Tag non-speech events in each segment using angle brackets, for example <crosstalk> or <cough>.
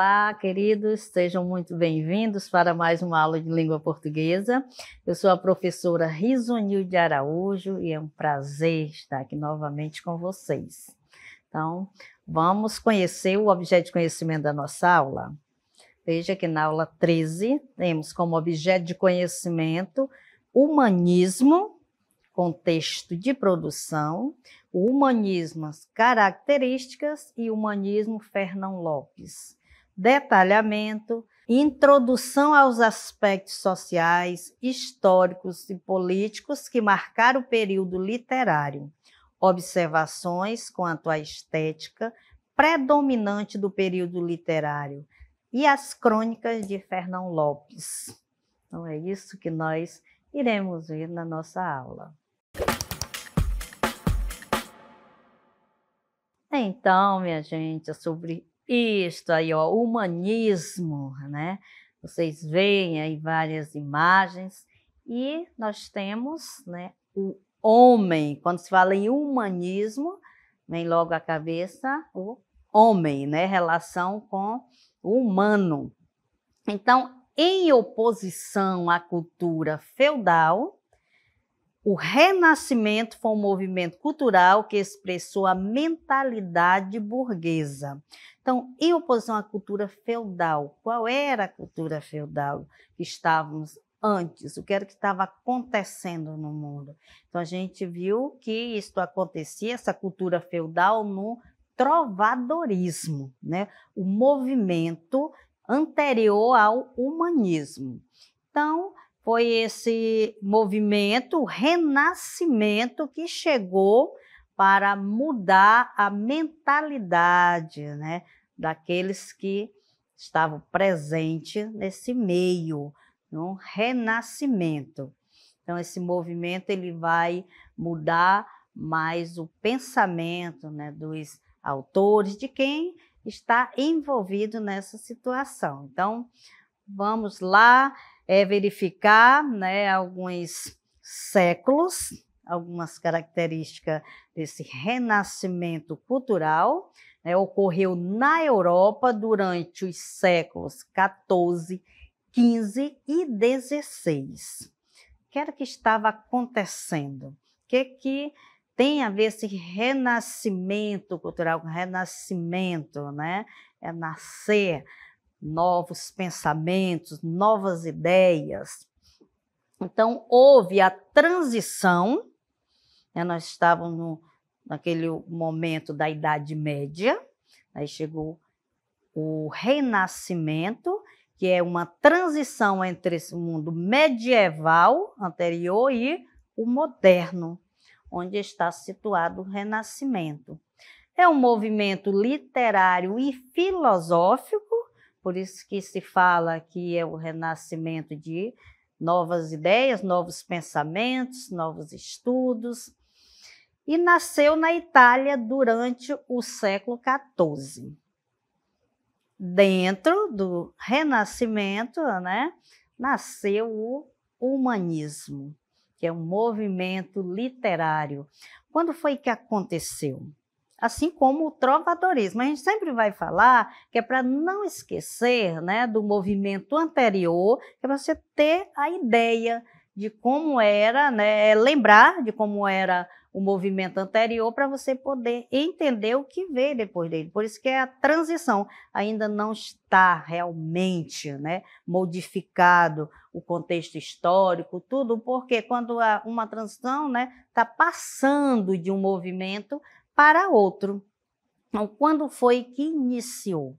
Olá, queridos, sejam muito bem-vindos para mais uma aula de língua portuguesa. Eu sou a professora Risonil de Araújo e é um prazer estar aqui novamente com vocês. Então, vamos conhecer o objeto de conhecimento da nossa aula. Veja que na aula 13 temos como objeto de conhecimento humanismo, contexto de produção, o humanismo as características e o humanismo Fernão Lopes detalhamento, introdução aos aspectos sociais, históricos e políticos que marcaram o período literário, observações quanto à estética predominante do período literário e as crônicas de Fernão Lopes. Então é isso que nós iremos ver na nossa aula. Então, minha gente, é sobre isto aí, ó, humanismo, né? Vocês veem aí várias imagens. E nós temos né, o homem. Quando se fala em humanismo, vem logo à cabeça o homem, né? Relação com o humano. Então, em oposição à cultura feudal, o Renascimento foi um movimento cultural que expressou a mentalidade burguesa. Então, em oposição à cultura feudal, qual era a cultura feudal que estávamos antes, o que era que estava acontecendo no mundo. Então a gente viu que isso acontecia, essa cultura feudal no trovadorismo, né? O movimento anterior ao humanismo. Então, foi esse movimento, o renascimento, que chegou para mudar a mentalidade né, daqueles que estavam presentes nesse meio, no renascimento. Então, esse movimento ele vai mudar mais o pensamento né, dos autores, de quem está envolvido nessa situação. Então, vamos lá é verificar né, alguns séculos, algumas características desse renascimento cultural. Né, ocorreu na Europa durante os séculos 14, 15 e 16. O que era que estava acontecendo? O que, que tem a ver esse renascimento cultural com renascimento, né? É nascer novos pensamentos, novas ideias. Então, houve a transição, né? nós estávamos no, naquele momento da Idade Média, aí chegou o Renascimento, que é uma transição entre esse mundo medieval anterior e o moderno, onde está situado o Renascimento. É um movimento literário e filosófico por isso que se fala que é o renascimento de novas ideias, novos pensamentos, novos estudos. E nasceu na Itália durante o século XIV. Dentro do Renascimento, né, nasceu o humanismo, que é um movimento literário. Quando foi que aconteceu? assim como o trovadorismo. A gente sempre vai falar que é para não esquecer né, do movimento anterior, que é para você ter a ideia de como era, né, é lembrar de como era o movimento anterior para você poder entender o que veio depois dele. Por isso que a transição ainda não está realmente né, modificado o contexto histórico, tudo, porque quando uma transição está né, tá passando de um movimento para outro. Então, quando foi que iniciou?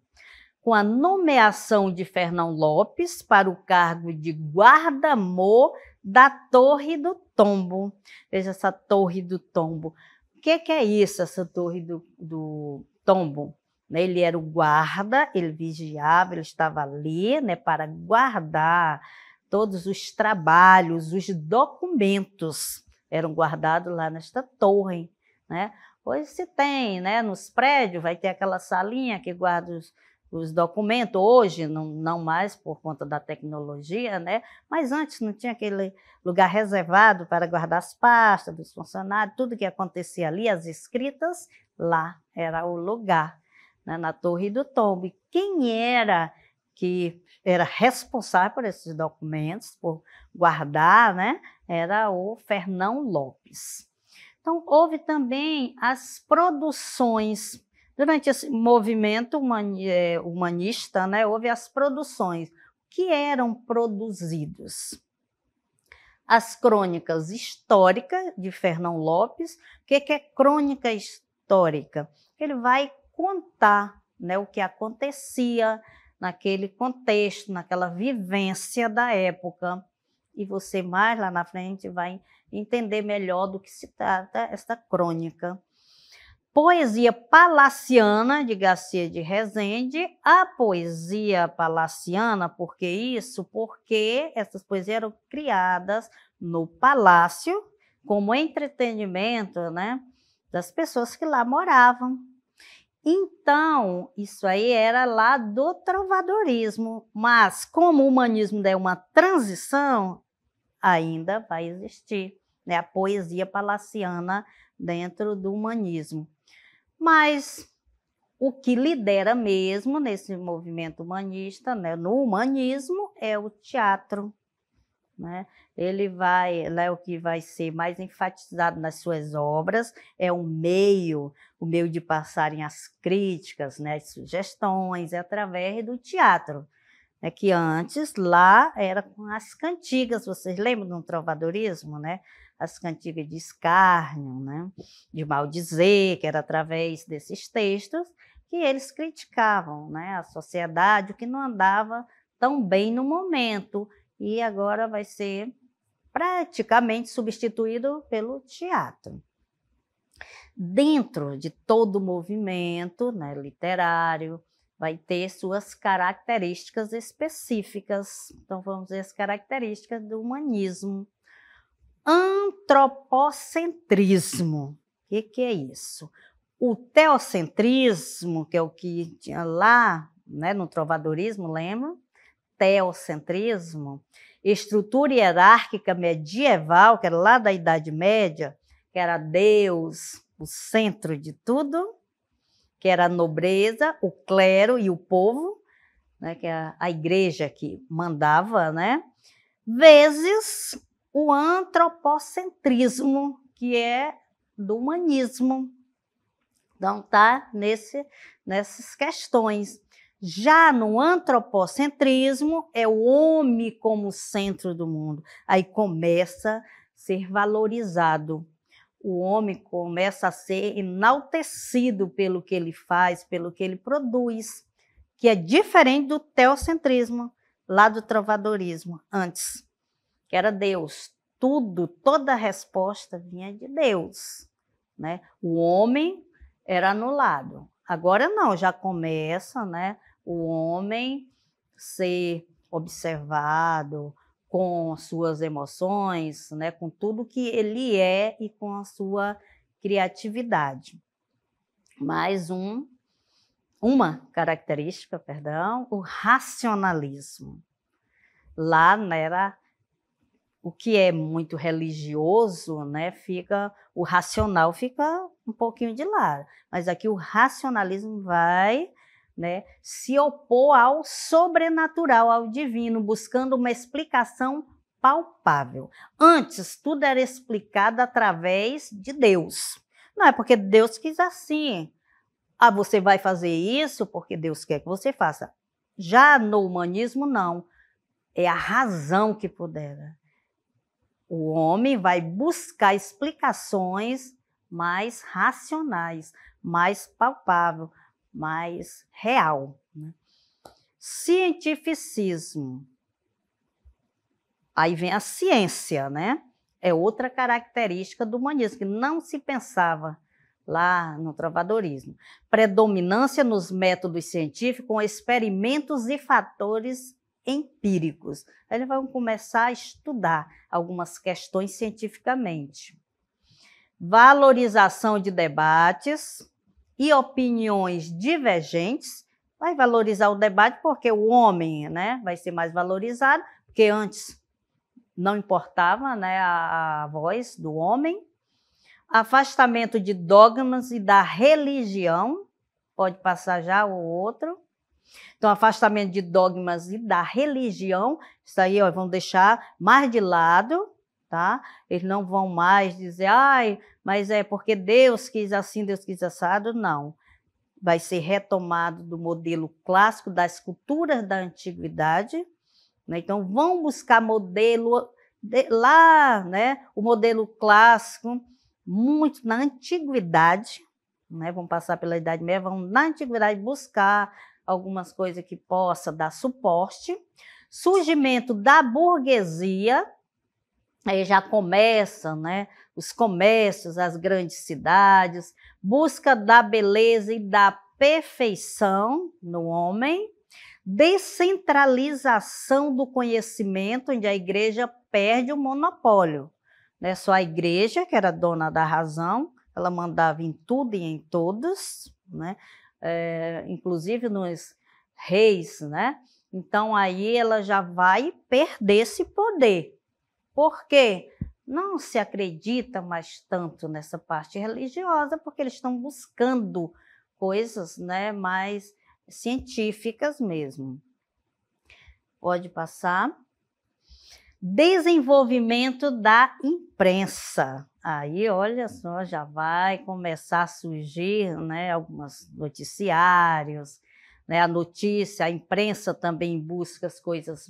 Com a nomeação de Fernão Lopes para o cargo de guarda-mor da Torre do Tombo. Veja essa Torre do Tombo. O que, que é isso, essa Torre do, do Tombo? Né, ele era o guarda, ele vigiava, ele estava ali né, para guardar todos os trabalhos, os documentos eram guardados lá nesta torre. Né? Hoje se tem, né? Nos prédios vai ter aquela salinha que guarda os, os documentos, hoje não, não mais por conta da tecnologia, né? mas antes não tinha aquele lugar reservado para guardar as pastas dos funcionários, tudo que acontecia ali, as escritas, lá era o lugar, né? na Torre do Tombo. quem era que era responsável por esses documentos, por guardar, né? era o Fernão Lopes. Então, houve também as produções. Durante esse movimento é, humanista, né, houve as produções que eram produzidos. As crônicas históricas de Fernão Lopes. O que é crônica histórica? Ele vai contar né, o que acontecia naquele contexto, naquela vivência da época. E você mais lá na frente vai entender melhor do que se trata esta crônica. Poesia palaciana de Garcia de Rezende, a poesia palaciana, por que isso? Porque essas poesias eram criadas no palácio como entretenimento, né, das pessoas que lá moravam. Então, isso aí era lá do trovadorismo, mas como o humanismo é uma transição, ainda vai existir né, a poesia palaciana dentro do humanismo. Mas o que lidera mesmo nesse movimento humanista, né, no humanismo, é o teatro. Né? Ele vai, né, o que vai ser mais enfatizado nas suas obras é o meio, o meio de passarem as críticas, né, as sugestões, é através do teatro. É que antes lá era com as cantigas, vocês lembram do trovadorismo, né? as cantigas de escárnio, né? de maldizer, que era através desses textos que eles criticavam né? a sociedade, o que não andava tão bem no momento. E agora vai ser praticamente substituído pelo teatro. Dentro de todo o movimento né, literário, vai ter suas características específicas. Então, vamos ver as características do humanismo antropocentrismo. O que, que é isso? O teocentrismo, que é o que tinha lá né, no trovadorismo, lembra? Teocentrismo, estrutura hierárquica medieval, que era lá da Idade Média, que era Deus o centro de tudo, que era a nobreza, o clero e o povo, né, que a, é a igreja que mandava, né? Vezes o antropocentrismo, que é do humanismo. Então, tá nesse, nessas questões. Já no antropocentrismo, é o homem como centro do mundo. Aí começa a ser valorizado. O homem começa a ser enaltecido pelo que ele faz, pelo que ele produz, que é diferente do teocentrismo, lá do trovadorismo, antes que era Deus. Tudo, toda resposta vinha de Deus. Né? O homem era anulado. Agora não, já começa né, o homem ser observado com suas emoções, né, com tudo que ele é e com a sua criatividade. Mais um, uma característica, perdão, o racionalismo. Lá né, era o que é muito religioso, né, fica o racional fica um pouquinho de lado, mas aqui o racionalismo vai, né, se opor ao sobrenatural, ao divino, buscando uma explicação palpável. Antes tudo era explicado através de Deus. Não é porque Deus quis assim. Ah, você vai fazer isso porque Deus quer que você faça. Já no humanismo não. É a razão que pudera o homem vai buscar explicações mais racionais, mais palpável, mais real. Né? Cientificismo. Aí vem a ciência, né? É outra característica do humanismo, que não se pensava lá no trovadorismo. Predominância nos métodos científicos com experimentos e fatores empíricos. Eles vão começar a estudar algumas questões cientificamente. Valorização de debates e opiniões divergentes. Vai valorizar o debate porque o homem né, vai ser mais valorizado, porque antes não importava né, a, a voz do homem. Afastamento de dogmas e da religião. Pode passar já o outro então, afastamento de dogmas e da religião, isso aí ó, vão deixar mais de lado, tá? Eles não vão mais dizer, ai, mas é porque Deus quis assim, Deus quis assado, não. Vai ser retomado do modelo clássico das culturas da antiguidade, né? Então, vão buscar modelo de, lá, né? O modelo clássico, muito na antiguidade, né? Vão passar pela Idade Média, vão na antiguidade buscar algumas coisas que possa dar suporte. Surgimento da burguesia, aí já começam né, os comércios, as grandes cidades, busca da beleza e da perfeição no homem, descentralização do conhecimento, onde a igreja perde o monopólio. Né? Só a igreja, que era dona da razão, ela mandava em tudo e em todos, né? é, inclusive nos reis, né? Então aí ela já vai perder esse poder. Por quê? Não se acredita mais tanto nessa parte religiosa, porque eles estão buscando coisas né, mais científicas mesmo. Pode passar. Desenvolvimento da imprensa. Aí, olha só, já vai começar a surgir né, alguns noticiários, né, a notícia, a imprensa também busca as coisas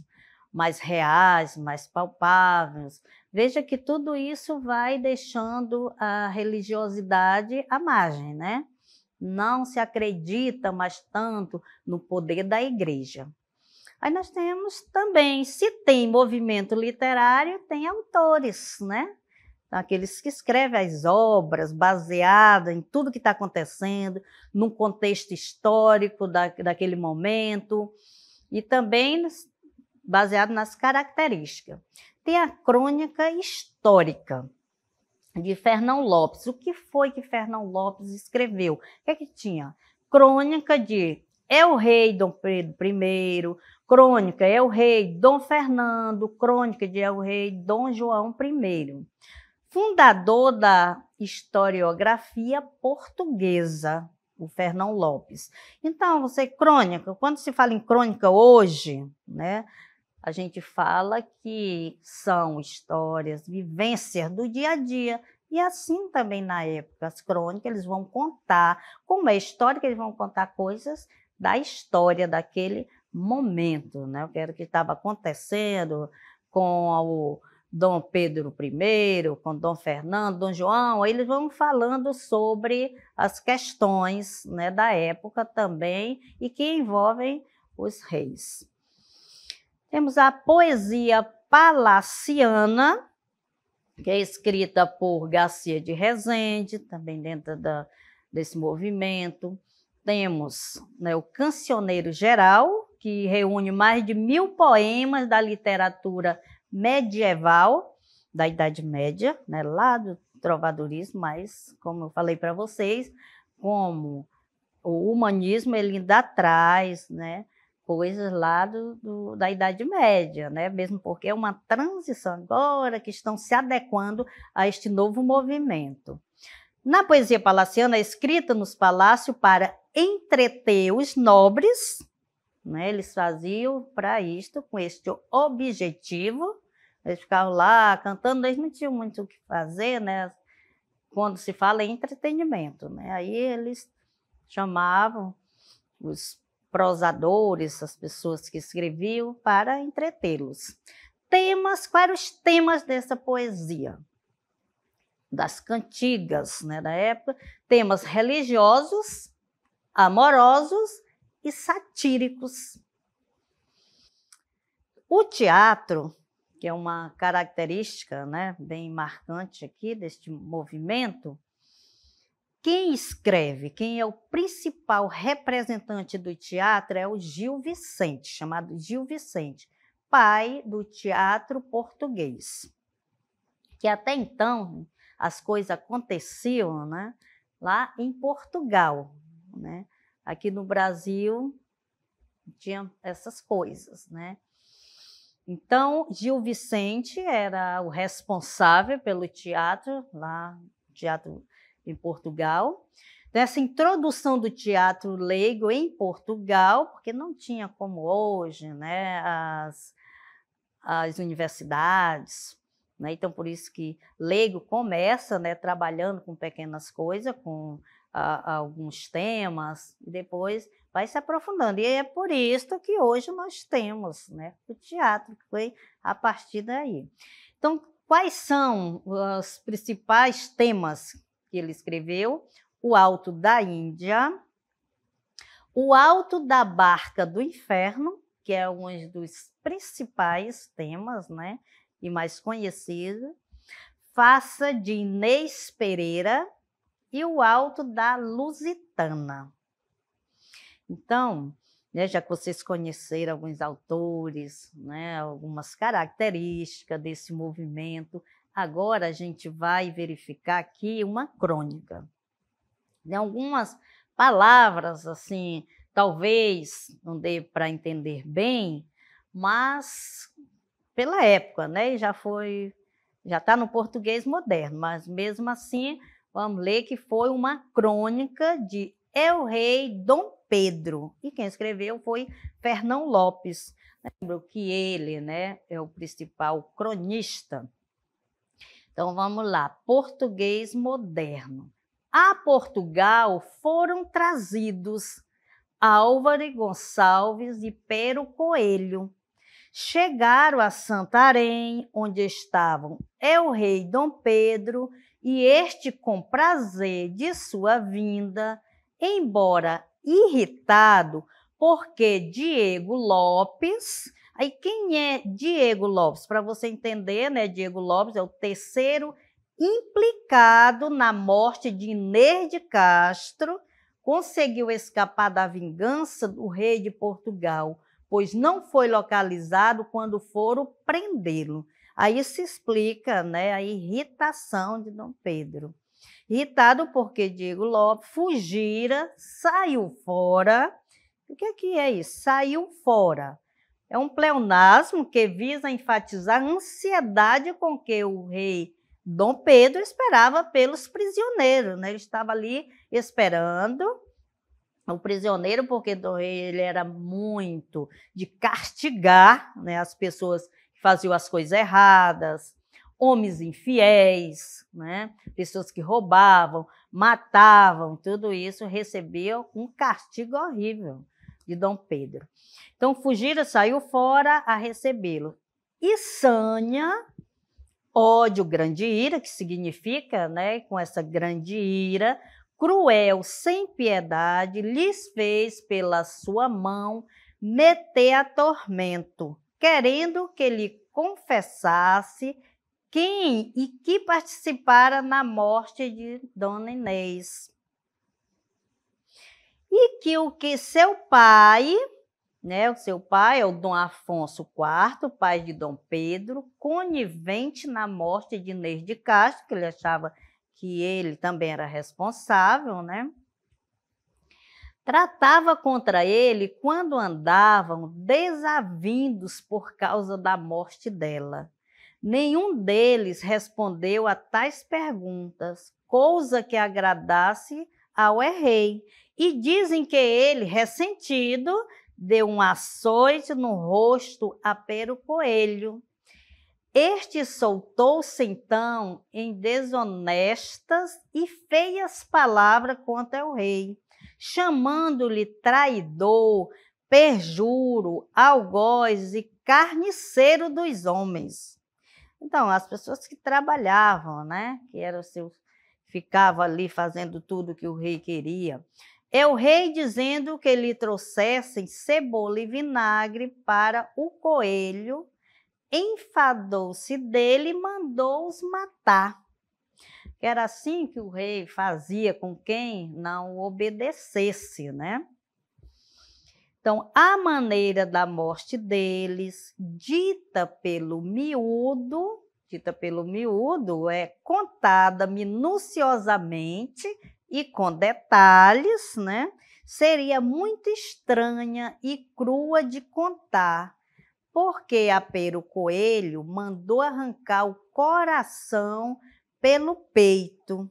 mais reais, mais palpáveis. Veja que tudo isso vai deixando a religiosidade à margem, né? Não se acredita mais tanto no poder da igreja. Aí nós temos também, se tem movimento literário, tem autores, né? aqueles que escrevem as obras baseadas em tudo que está acontecendo, num contexto histórico da, daquele momento, e também baseado nas características. Tem a crônica histórica de Fernão Lopes. O que foi que Fernão Lopes escreveu? O que é que tinha? Crônica de é o rei Dom Pedro I, crônica é o rei Dom Fernando, crônica de é o rei Dom João I fundador da historiografia portuguesa, o Fernão Lopes. Então, você crônica, quando se fala em crônica hoje, né, a gente fala que são histórias, vivências do dia a dia. E assim também na época, as crônicas eles vão contar, como é história, eles vão contar coisas da história daquele momento, né? O que era que estava acontecendo com o, Dom Pedro I, com Dom Fernando, Dom João, eles vão falando sobre as questões né, da época também e que envolvem os reis. Temos a poesia palaciana, que é escrita por Garcia de Rezende, também dentro da, desse movimento. Temos né, o Cancioneiro Geral, que reúne mais de mil poemas da literatura medieval, da Idade Média, né, lá do trovadorismo, mas, como eu falei para vocês, como o humanismo ele ainda traz né, coisas lá do, do, da Idade Média, né, mesmo porque é uma transição agora que estão se adequando a este novo movimento. Na poesia palaciana, é escrita nos palácios para entreter os nobres né? Eles faziam para isto, com este objetivo. Eles ficavam lá cantando, eles não tinham muito o que fazer, né? Quando se fala em entretenimento, né? Aí eles chamavam os prosadores, as pessoas que escreviam, para entretê-los. Temas, quais eram os temas dessa poesia? Das cantigas né, da época, temas religiosos, amorosos e satíricos. O teatro, que é uma característica né, bem marcante aqui deste movimento, quem escreve, quem é o principal representante do teatro é o Gil Vicente, chamado Gil Vicente, pai do teatro português. Que até então as coisas aconteciam né, lá em Portugal. Né? Aqui no Brasil tinha essas coisas, né? Então, Gil Vicente era o responsável pelo teatro, lá, teatro em Portugal. Dessa então, introdução do teatro leigo em Portugal, porque não tinha como hoje, né? As, as universidades. Né? Então, por isso que leigo começa né, trabalhando com pequenas coisas, com a, a alguns temas e depois vai se aprofundando. E é por isso que hoje nós temos né, o teatro, que foi a partir daí. Então, quais são os principais temas que ele escreveu? O Alto da Índia, o Alto da Barca do Inferno, que é um dos principais temas né, e mais conhecido. Faça de Inês Pereira, e o Alto da Lusitana. Então, né, já que vocês conheceram alguns autores, né, algumas características desse movimento, agora a gente vai verificar aqui uma crônica. De né, algumas palavras, assim, talvez não dê para entender bem, mas pela época, né, já foi, já está no português moderno, mas mesmo assim Vamos ler que foi uma crônica de El Rei Dom Pedro. E quem escreveu foi Fernão Lopes. Lembro que ele né, é o principal cronista. Então vamos lá, português moderno. A Portugal foram trazidos Álvaro Gonçalves e Pero Coelho. Chegaram a Santarém, onde estavam El Rei Dom Pedro e este com prazer de sua vinda, embora irritado, porque Diego Lopes. Aí quem é Diego Lopes? Para você entender, né? Diego Lopes é o terceiro implicado na morte de Inês de Castro, conseguiu escapar da vingança do rei de Portugal, pois não foi localizado quando foram prendê-lo. Aí se explica né, a irritação de Dom Pedro. Irritado porque Diego Lopes fugira, saiu fora. O que é, que é isso? Saiu fora. É um pleonasmo que visa enfatizar a ansiedade com que o rei Dom Pedro esperava pelos prisioneiros. Né? Ele estava ali esperando o prisioneiro, porque Dom Rei ele era muito de castigar né, as pessoas faziam as coisas erradas, homens infiéis, né? pessoas que roubavam, matavam, tudo isso recebiam um castigo horrível de Dom Pedro. Então, Fugira saiu fora a recebê-lo. E Sânia, ódio, grande ira, que significa, né, com essa grande ira, cruel, sem piedade, lhes fez pela sua mão meter a tormento querendo que lhe confessasse quem e que participara na morte de Dona Inês. E que o que seu pai, né, o seu pai é o Dom Afonso IV, pai de Dom Pedro, conivente na morte de Inês de Castro, que ele achava que ele também era responsável, né? tratava contra ele quando andavam desavindos por causa da morte dela. Nenhum deles respondeu a tais perguntas, coisa que agradasse ao rei. E dizem que ele, ressentido, deu um açoite no rosto a Pero Coelho. Este soltou-se então em desonestas e feias palavras contra o rei chamando-lhe traidor, perjuro, algoz e carniceiro dos homens. Então, as pessoas que trabalhavam, né, que eram seus, ficavam ali fazendo tudo que o rei queria. É o rei dizendo que lhe trouxessem cebola e vinagre para o coelho, enfadou-se dele e mandou-os matar. Que Era assim que o rei fazia com quem não obedecesse, né? Então, a maneira da morte deles, dita pelo miúdo, dita pelo miúdo, é contada minuciosamente e com detalhes, né? Seria muito estranha e crua de contar, porque Apero Coelho mandou arrancar o coração pelo peito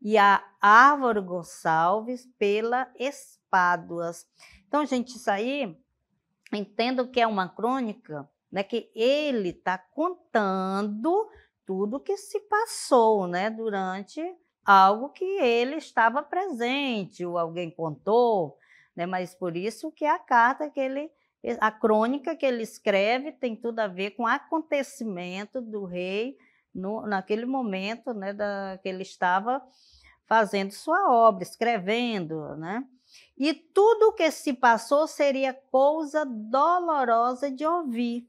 e a Álvaro Gonçalves pela Espáduas. Então, gente, isso aí, entendo que é uma crônica, né, que ele está contando tudo que se passou, né, durante algo que ele estava presente, ou alguém contou, né, mas por isso que a carta que ele a crônica que ele escreve tem tudo a ver com o acontecimento do rei no, naquele momento né, da, que ele estava fazendo sua obra, escrevendo, né? E tudo o que se passou seria coisa dolorosa de ouvir,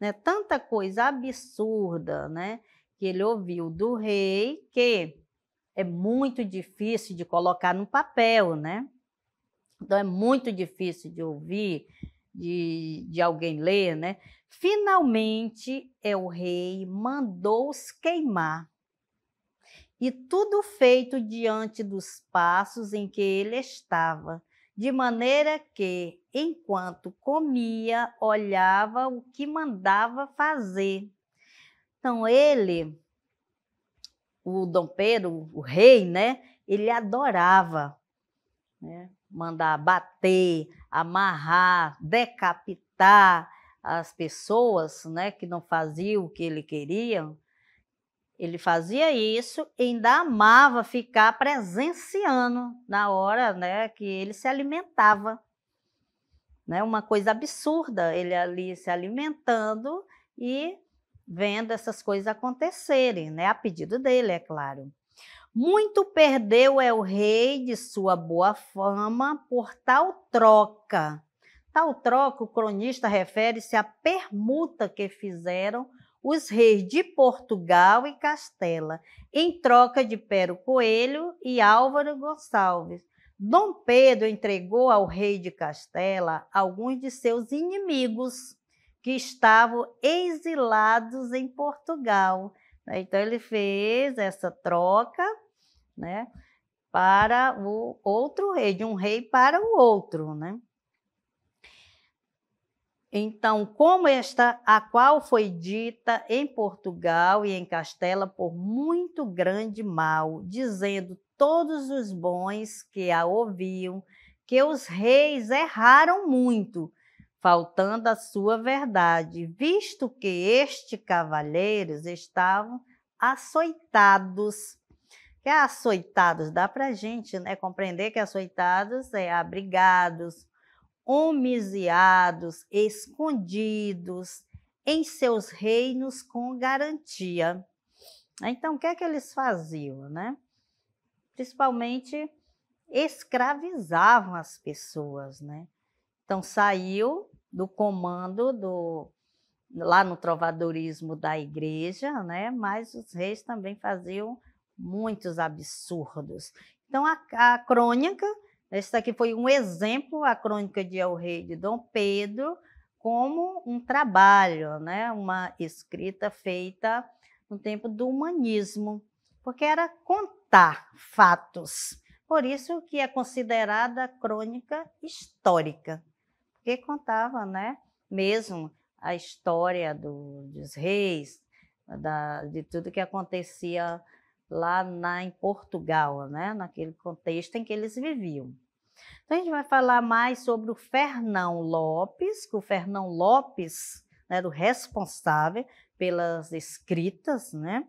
né? Tanta coisa absurda, né? Que ele ouviu do rei, que é muito difícil de colocar no papel, né? Então é muito difícil de ouvir, de, de alguém ler, né? Finalmente, el rei mandou-os queimar. E tudo feito diante dos passos em que ele estava, de maneira que, enquanto comia, olhava o que mandava fazer. Então, ele, o Dom Pedro, o rei, né? Ele adorava né, mandar bater, amarrar, decapitar as pessoas né, que não faziam o que ele queria, ele fazia isso e ainda amava ficar presenciando na hora né, que ele se alimentava. Né, uma coisa absurda, ele ali se alimentando e vendo essas coisas acontecerem, né, a pedido dele, é claro. Muito perdeu é o rei de sua boa fama por tal troca Tal troca, o cronista refere-se à permuta que fizeram os reis de Portugal e Castela, em troca de Pero Coelho e Álvaro Gonçalves. Dom Pedro entregou ao rei de Castela alguns de seus inimigos que estavam exilados em Portugal. Né? Então ele fez essa troca, né, para o outro rei, de um rei para o outro, né? Então, como esta, a qual foi dita em Portugal e em Castela por muito grande mal, dizendo todos os bons que a ouviam, que os reis erraram muito, faltando a sua verdade, visto que este cavaleiros estavam açoitados. Que é açoitados dá para gente né? compreender que açoitados é abrigados, homiziados, escondidos em seus reinos com garantia. Né? Então, o que é que eles faziam, né? Principalmente escravizavam as pessoas, né? Então, saiu do comando do lá no trovadorismo da igreja, né? Mas os reis também faziam muitos absurdos. Então, a, a crônica esse aqui foi um exemplo, a crônica de El Rei de Dom Pedro, como um trabalho, né? uma escrita feita no tempo do humanismo, porque era contar fatos. Por isso que é considerada crônica histórica, porque contava né, mesmo a história do, dos reis, da, de tudo que acontecia lá na, em Portugal, né, naquele contexto em que eles viviam. Então a gente vai falar mais sobre o Fernão Lopes, que o Fernão Lopes né, era o responsável pelas escritas, né?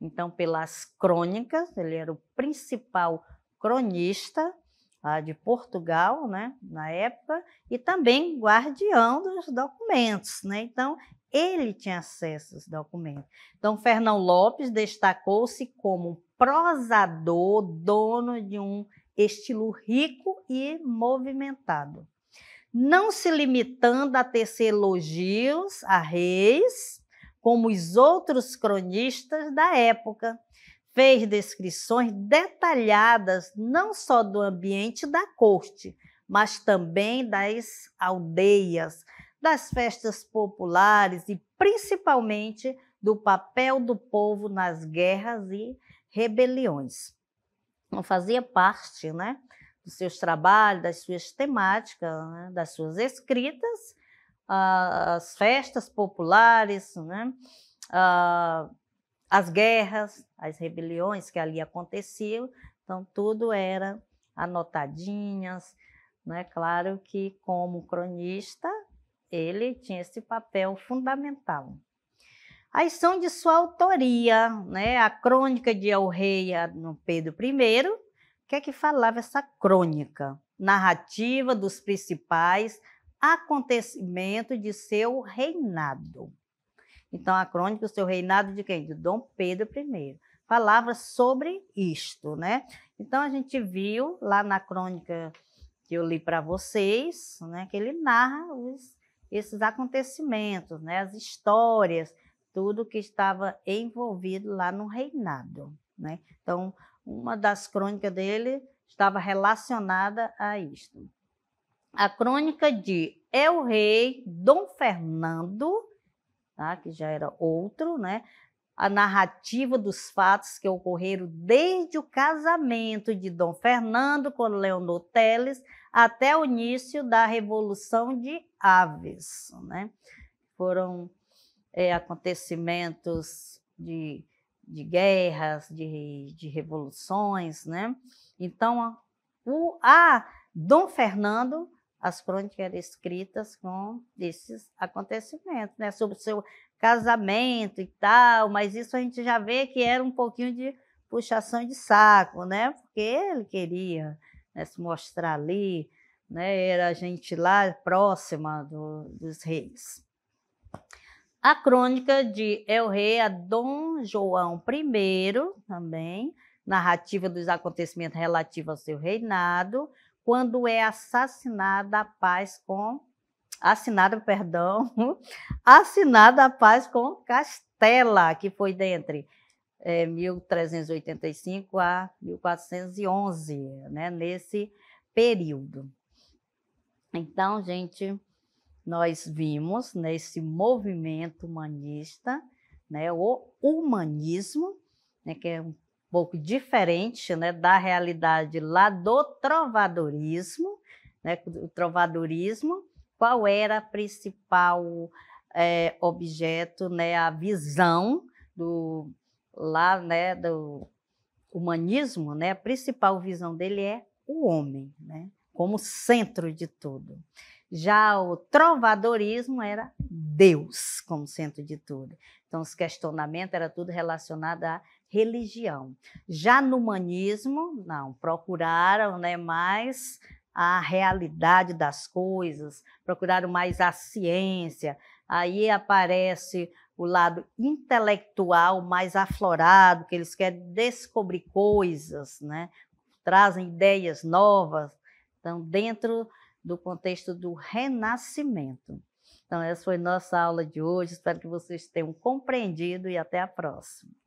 Então pelas crônicas, ele era o principal cronista ah, de Portugal, né, na época, e também guardião dos documentos, né? Então ele tinha acesso aos documentos. Então, Fernão Lopes destacou-se como prosador, dono de um estilo rico e movimentado. Não se limitando a tecer elogios a reis, como os outros cronistas da época, fez descrições detalhadas não só do ambiente da corte, mas também das aldeias, das festas populares e principalmente do papel do povo nas guerras e rebeliões não fazia parte né, dos seus trabalhos, das suas temáticas, né, das suas escritas, as festas populares, né, as guerras, as rebeliões que ali aconteciam. Então, tudo era anotadinhas. Né? Claro que, como cronista, ele tinha esse papel fundamental. As são de sua autoria, né? A crônica de Alreia no Pedro I, que é que falava essa crônica narrativa dos principais acontecimentos de seu reinado. Então, a crônica do seu reinado de quem? De Dom Pedro I. Falava sobre isto, né? Então, a gente viu lá na crônica que eu li para vocês, né, que ele narra os, esses acontecimentos, né, as histórias, tudo que estava envolvido lá no reinado. Né? Então, uma das crônicas dele estava relacionada a isto. A crônica de El Rei Dom Fernando, tá? que já era outro, né? a narrativa dos fatos que ocorreram desde o casamento de Dom Fernando com Leonor Teles até o início da Revolução de Aves. Né? Foram é, acontecimentos de, de guerras, de, de, revoluções, né? Então, o, a Dom Fernando, as crônicas eram escritas com esses acontecimentos, né? Sobre o seu casamento e tal, mas isso a gente já vê que era um pouquinho de puxação de saco, né? Porque ele queria né, se mostrar ali, né? Era a gente lá próxima do, dos reis. A crônica de El Rei a Dom João I, também, narrativa dos acontecimentos relativos ao seu reinado, quando é assassinada a paz com assinada, perdão, <laughs> assinada a paz com Castela, que foi dentre é, eh, 1385 a 1411, né, nesse período. Então, gente, nós vimos nesse movimento humanista né, o humanismo, né, que é um pouco diferente né, da realidade lá do trovadorismo. Né, o trovadorismo, qual era o principal é, objeto, né, a visão do lá né, do humanismo, né, a principal visão dele é o homem, né, como centro de tudo. Já o trovadorismo era Deus como centro de tudo. Então, os questionamentos era tudo relacionado à religião. Já no humanismo, não, procuraram né, mais a realidade das coisas, procuraram mais a ciência. Aí aparece o lado intelectual mais aflorado, que eles querem descobrir coisas, né? trazem ideias novas. Então, dentro do contexto do renascimento. Então, essa foi nossa aula de hoje. Espero que vocês tenham compreendido e até a próxima.